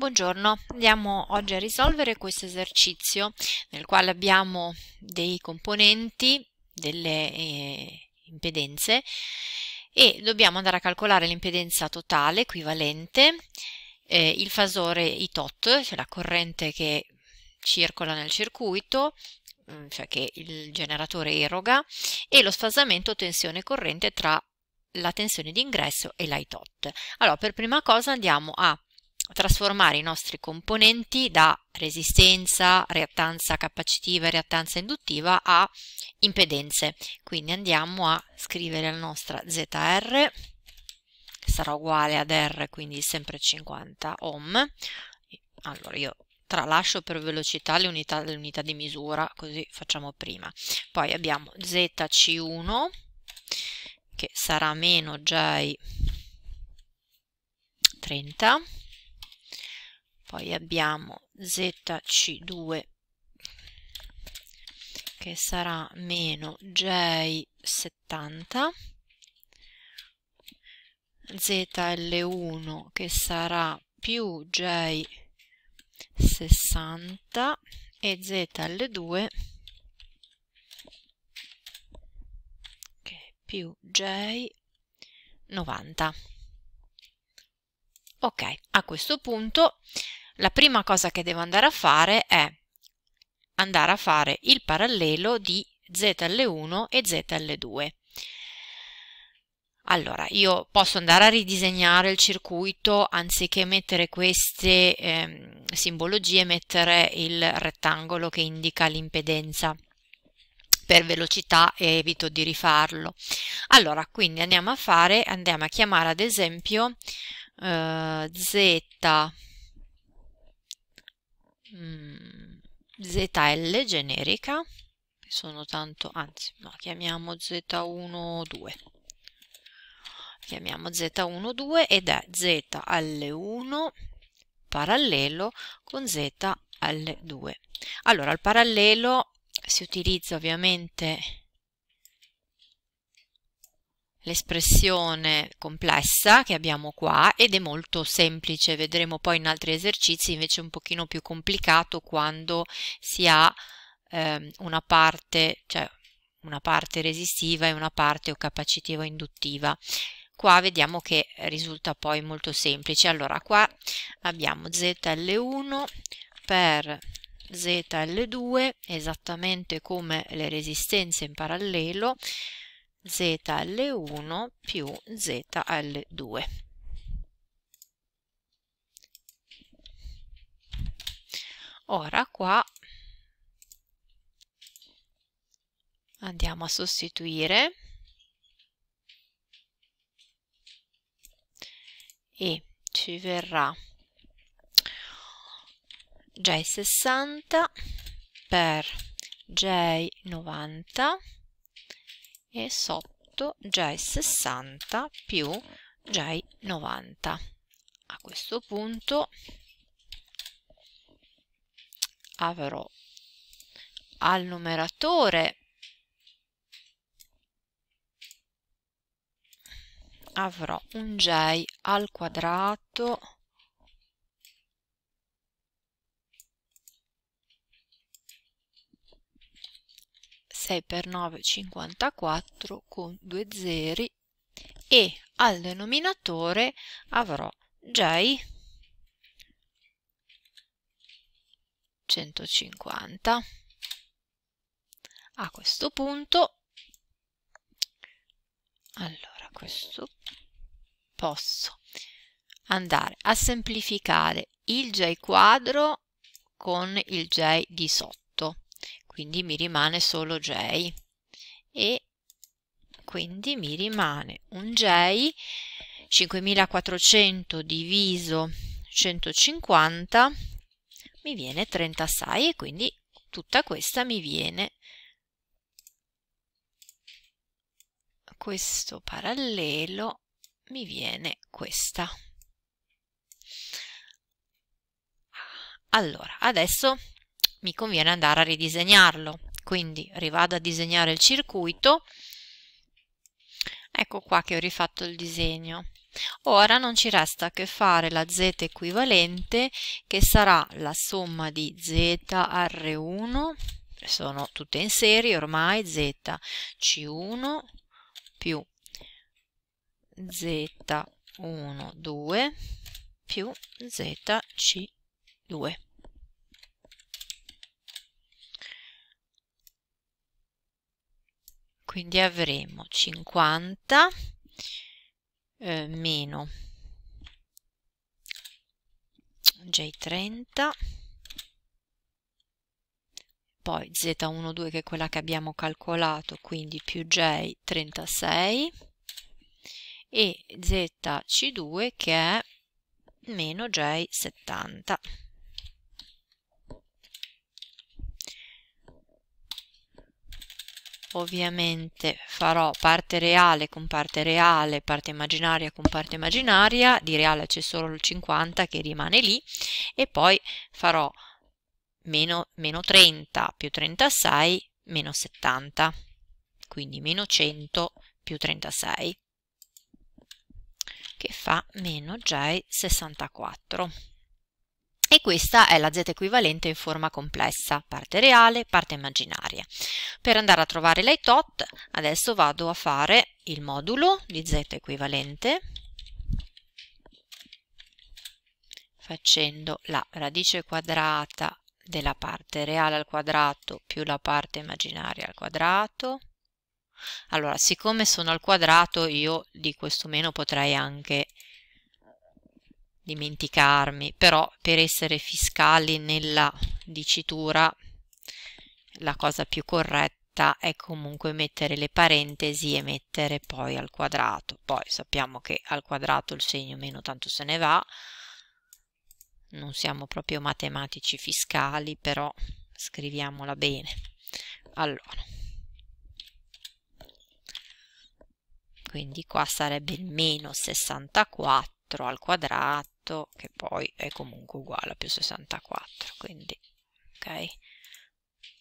Buongiorno, andiamo oggi a risolvere questo esercizio nel quale abbiamo dei componenti, delle eh, impedenze e dobbiamo andare a calcolare l'impedenza totale equivalente, eh, il fasore I tot, cioè la corrente che circola nel circuito, mm, cioè che il generatore eroga, e lo sfasamento tensione-corrente tra la tensione d'ingresso ingresso e l'ITOT. Allora, per prima cosa andiamo a trasformare i nostri componenti da resistenza, reattanza capacitiva e reattanza induttiva a impedenze. Quindi andiamo a scrivere la nostra ZR, che sarà uguale ad R, quindi sempre 50 ohm. Allora io tralascio per velocità le unità, le unità di misura, così facciamo prima. Poi abbiamo ZC1, che sarà meno J30 poi abbiamo zc2 che sarà meno j70 zl1 che sarà più j60 e zl2 che è più j90 ok a questo punto la prima cosa che devo andare a fare è andare a fare il parallelo di ZL1 e ZL2. Allora, io posso andare a ridisegnare il circuito anziché mettere queste eh, simbologie, mettere il rettangolo che indica l'impedenza per velocità e evito di rifarlo. Allora, quindi andiamo a fare, andiamo a chiamare ad esempio eh, Z Mm, ZL generica, sono tanto, anzi, no, chiamiamo Z12, chiamiamo Z12 ed è zl 1 parallelo con zl 2. Allora, al parallelo si utilizza ovviamente l'espressione complessa che abbiamo qua ed è molto semplice, vedremo poi in altri esercizi invece un pochino più complicato quando si ha ehm, una parte, cioè una parte resistiva e una parte o capacitiva induttiva. Qua vediamo che risulta poi molto semplice. Allora qua abbiamo ZL1 per ZL2 esattamente come le resistenze in parallelo ZL1 più ZL2. Ora qua andiamo a sostituire e ci verrà J60 per J90 e sotto già è 60 più già è 90. A questo punto avrò al numeratore avrò un j al quadrato 6 per 9 54 con due zeri e al denominatore avrò J 150. A questo punto, allora questo posso andare a semplificare il j quadro con il j di sotto quindi mi rimane solo J e quindi mi rimane un J 5400 diviso 150 mi viene 36 e quindi tutta questa mi viene questo parallelo mi viene questa allora adesso mi conviene andare a ridisegnarlo. Quindi rivado a disegnare il circuito, ecco qua che ho rifatto il disegno. Ora non ci resta che fare la z equivalente che sarà la somma di zr1, sono tutte in serie ormai, zc1 più z12 più zc2. quindi avremo 50 eh, meno J30 poi Z12 che è quella che abbiamo calcolato quindi più J36 e ZC2 che è meno J70 ovviamente farò parte reale con parte reale, parte immaginaria con parte immaginaria, di reale c'è solo il 50 che rimane lì e poi farò meno, meno 30 più 36 meno 70, quindi meno 100 più 36 che fa meno j64. E questa è la z equivalente in forma complessa, parte reale, parte immaginaria. Per andare a trovare la tot, adesso vado a fare il modulo di z equivalente facendo la radice quadrata della parte reale al quadrato più la parte immaginaria al quadrato. Allora, siccome sono al quadrato, io di questo meno potrei anche dimenticarmi, però per essere fiscali nella dicitura la cosa più corretta è comunque mettere le parentesi e mettere poi al quadrato. Poi sappiamo che al quadrato il segno meno tanto se ne va, non siamo proprio matematici fiscali, però scriviamola bene. Allora, quindi qua sarebbe il meno 64 64 al quadrato, che poi è comunque uguale a più 64, quindi ok?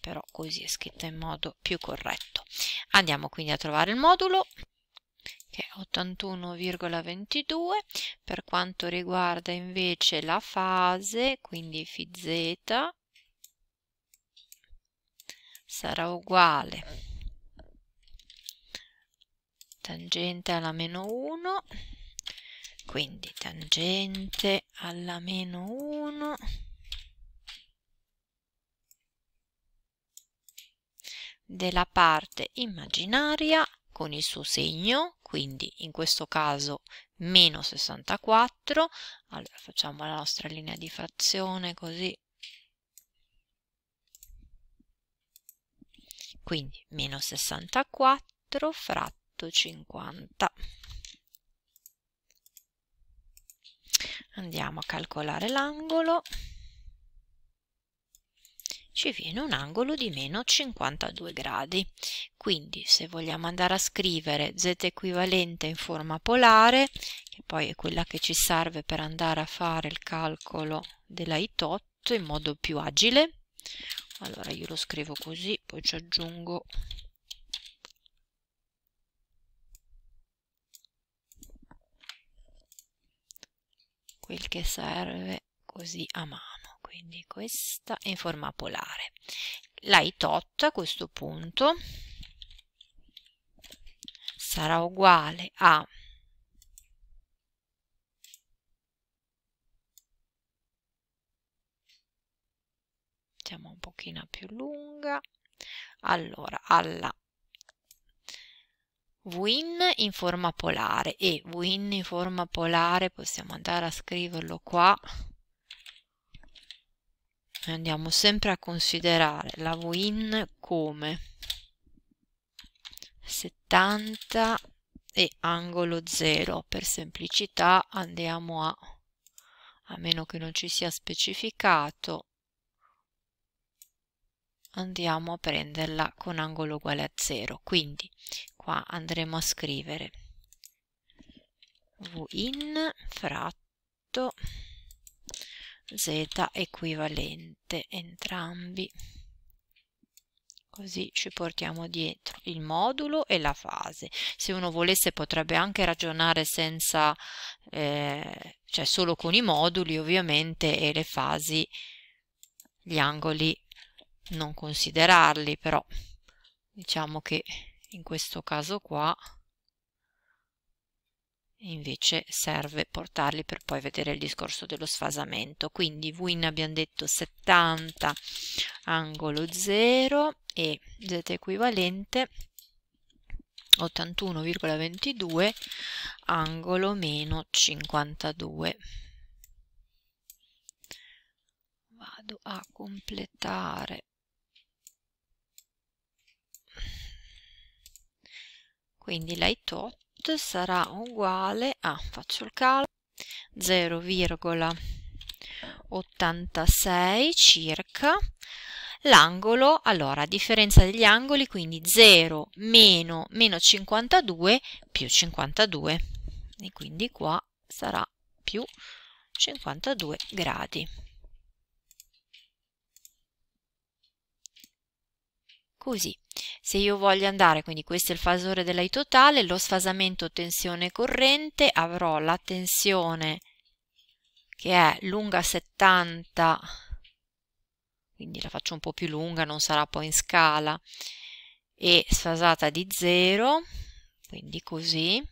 Però così è scritta in modo più corretto. Andiamo quindi a trovare il modulo che è 81,22 per quanto riguarda invece la fase quindi φz sarà uguale tangente alla meno 1 quindi tangente alla meno 1 della parte immaginaria con il suo segno, quindi in questo caso meno 64, allora facciamo la nostra linea di frazione così, quindi meno 64 fratto 50. andiamo a calcolare l'angolo, ci viene un angolo di meno 52 gradi. Quindi se vogliamo andare a scrivere z equivalente in forma polare, che poi è quella che ci serve per andare a fare il calcolo della i in modo più agile, allora io lo scrivo così, poi ci aggiungo quel che serve così a mano quindi questa in forma polare la itot a questo punto sarà uguale a un pochino più lunga allora alla Win in forma polare e Win in forma polare possiamo andare a scriverlo qua e andiamo sempre a considerare la Win come 70 e angolo 0 per semplicità andiamo a a meno che non ci sia specificato andiamo a prenderla con angolo uguale a 0 quindi qua andremo a scrivere v in fratto z equivalente entrambi così ci portiamo dietro il modulo e la fase se uno volesse potrebbe anche ragionare senza eh, cioè solo con i moduli ovviamente e le fasi gli angoli non considerarli però diciamo che in questo caso qua invece serve portarli per poi vedere il discorso dello sfasamento quindi win abbiamo detto 70 angolo 0 e Z equivalente 81,22 angolo meno 52 vado a completare quindi l'i tot sarà uguale a, faccio il calcolo, 0,86 circa, l'angolo, allora a differenza degli angoli, quindi 0 meno meno 52 più 52 e quindi qua sarà più 52 gradi. Così se io voglio andare, quindi questo è il fasore della totale, lo sfasamento tensione corrente, avrò la tensione che è lunga 70, quindi la faccio un po' più lunga, non sarà poi in scala, e sfasata di 0, quindi così,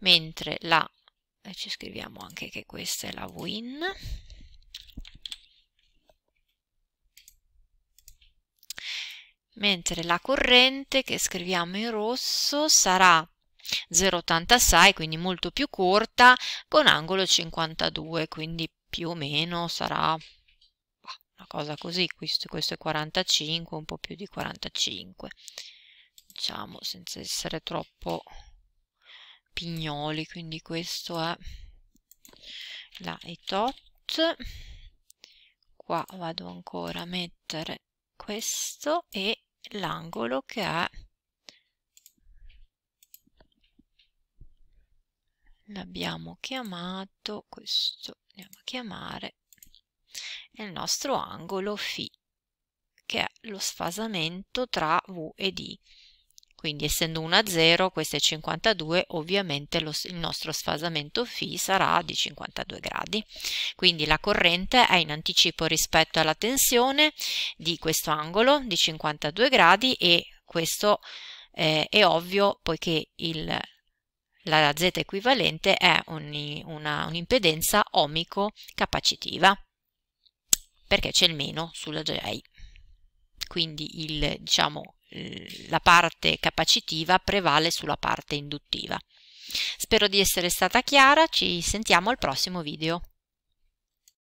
mentre la, ci scriviamo anche che questa è la win, mentre la corrente che scriviamo in rosso sarà 0,86, quindi molto più corta, con angolo 52, quindi più o meno sarà una cosa così, questo, questo è 45, un po' più di 45, diciamo senza essere troppo pignoli, quindi questo è la etot, qua vado ancora a mettere questo e l'angolo che ha l'abbiamo chiamato questo andiamo a chiamare è il nostro angolo φ che è lo sfasamento tra V e D quindi essendo 1 a 0 questo è 52, ovviamente lo, il nostro sfasamento φ sarà di 52 gradi. Quindi la corrente è in anticipo rispetto alla tensione di questo angolo di 52 gradi e questo eh, è ovvio poiché il, la Z equivalente è un'impedenza un ohmico capacitiva perché c'è il meno sulla J. Quindi il, diciamo, eh, la parte capacitiva prevale sulla parte induttiva. Spero di essere stata chiara, ci sentiamo al prossimo video.